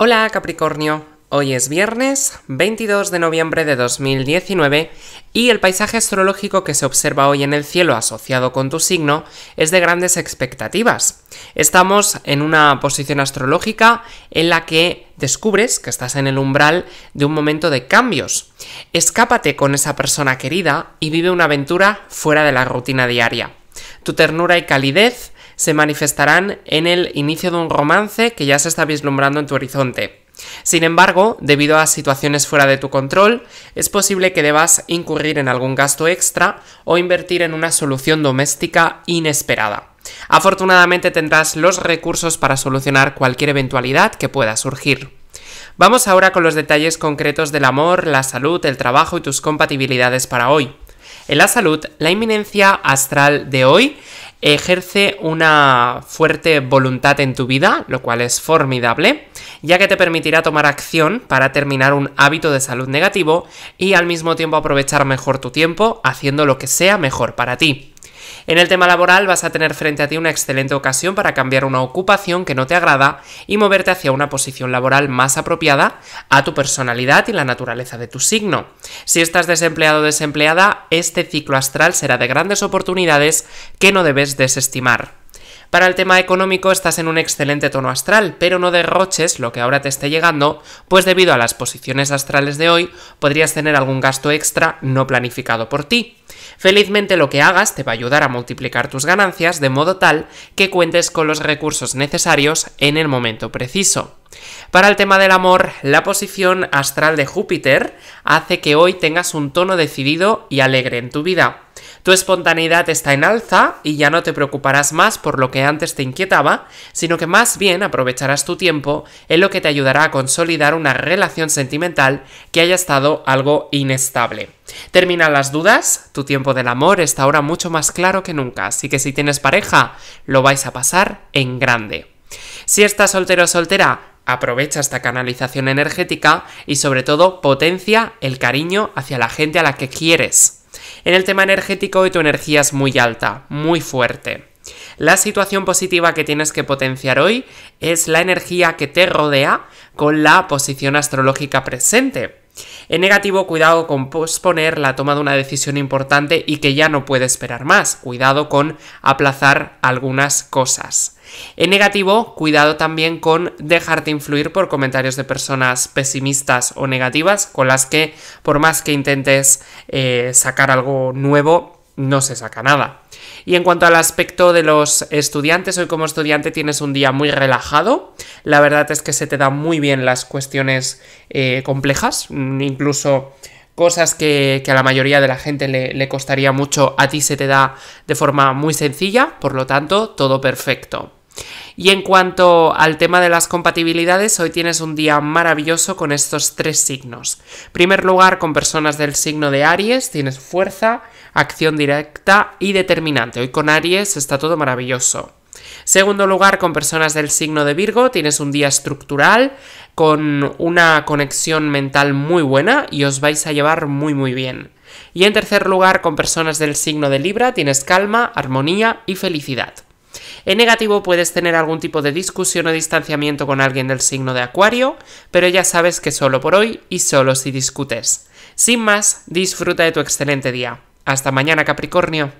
Hola Capricornio, hoy es viernes 22 de noviembre de 2019 y el paisaje astrológico que se observa hoy en el cielo asociado con tu signo es de grandes expectativas. Estamos en una posición astrológica en la que descubres que estás en el umbral de un momento de cambios. Escápate con esa persona querida y vive una aventura fuera de la rutina diaria. Tu ternura y calidez se manifestarán en el inicio de un romance que ya se está vislumbrando en tu horizonte. Sin embargo, debido a situaciones fuera de tu control, es posible que debas incurrir en algún gasto extra o invertir en una solución doméstica inesperada. Afortunadamente tendrás los recursos para solucionar cualquier eventualidad que pueda surgir. Vamos ahora con los detalles concretos del amor, la salud, el trabajo y tus compatibilidades para hoy. En la salud, la inminencia astral de hoy ejerce una fuerte voluntad en tu vida, lo cual es formidable, ya que te permitirá tomar acción para terminar un hábito de salud negativo y al mismo tiempo aprovechar mejor tu tiempo haciendo lo que sea mejor para ti. En el tema laboral vas a tener frente a ti una excelente ocasión para cambiar una ocupación que no te agrada y moverte hacia una posición laboral más apropiada a tu personalidad y la naturaleza de tu signo. Si estás desempleado o desempleada, este ciclo astral será de grandes oportunidades que no debes desestimar. Para el tema económico estás en un excelente tono astral, pero no derroches lo que ahora te esté llegando, pues debido a las posiciones astrales de hoy podrías tener algún gasto extra no planificado por ti. Felizmente lo que hagas te va a ayudar a multiplicar tus ganancias de modo tal que cuentes con los recursos necesarios en el momento preciso. Para el tema del amor, la posición astral de Júpiter hace que hoy tengas un tono decidido y alegre en tu vida. Tu espontaneidad está en alza y ya no te preocuparás más por lo que antes te inquietaba, sino que más bien aprovecharás tu tiempo en lo que te ayudará a consolidar una relación sentimental que haya estado algo inestable. Terminan las dudas, tu tiempo del amor está ahora mucho más claro que nunca, así que si tienes pareja, lo vais a pasar en grande. Si estás soltero o soltera, aprovecha esta canalización energética y sobre todo potencia el cariño hacia la gente a la que quieres. En el tema energético hoy tu energía es muy alta, muy fuerte. La situación positiva que tienes que potenciar hoy es la energía que te rodea con la posición astrológica presente. En negativo, cuidado con posponer la toma de una decisión importante y que ya no puede esperar más. Cuidado con aplazar algunas cosas. En negativo, cuidado también con dejarte influir por comentarios de personas pesimistas o negativas con las que por más que intentes eh, sacar algo nuevo, no se saca nada. Y en cuanto al aspecto de los estudiantes, hoy como estudiante tienes un día muy relajado. La verdad es que se te dan muy bien las cuestiones eh, complejas, mm, incluso cosas que, a la mayoría de la gente le costaría mucho, a ti se te da de forma muy sencilla, por lo tanto, todo perfecto. Y en cuanto al tema de las compatibilidades, hoy tienes un día maravilloso con estos tres signos. En primer lugar, con personas del signo de Aries, tienes fuerza, acción directa y determinante. Hoy con Aries está todo maravilloso. Segundo lugar, con personas del signo de Virgo, tienes un día estructural con una conexión mental muy buena y os vais a llevar muy muy bien. Y en tercer lugar, con personas del signo de Libra, tienes calma, armonía y felicidad. En negativo puedes tener algún tipo de discusión o distanciamiento con alguien del signo de Acuario, pero ya sabes que solo por hoy y solo si discutes. Sin más, disfruta de tu excelente día. Hasta mañana, Capricornio.